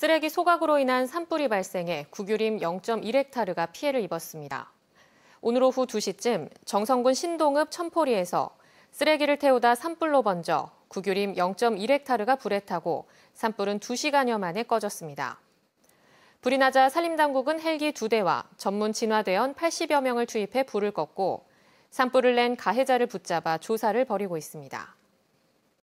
쓰레기 소각으로 인한 산불이 발생해 국유림 0.1헥타르가 피해를 입었습니다. 오늘 오후 2시쯤 정성군 신동읍 천포리에서 쓰레기를 태우다 산불로 번져 국유림 0.1헥타르가 불에 타고 산불은 2시간여 만에 꺼졌습니다. 불이 나자 산림당국은 헬기 2대와 전문 진화대원 80여 명을 투입해 불을 꺾고 산불을 낸 가해자를 붙잡아 조사를 벌이고 있습니다.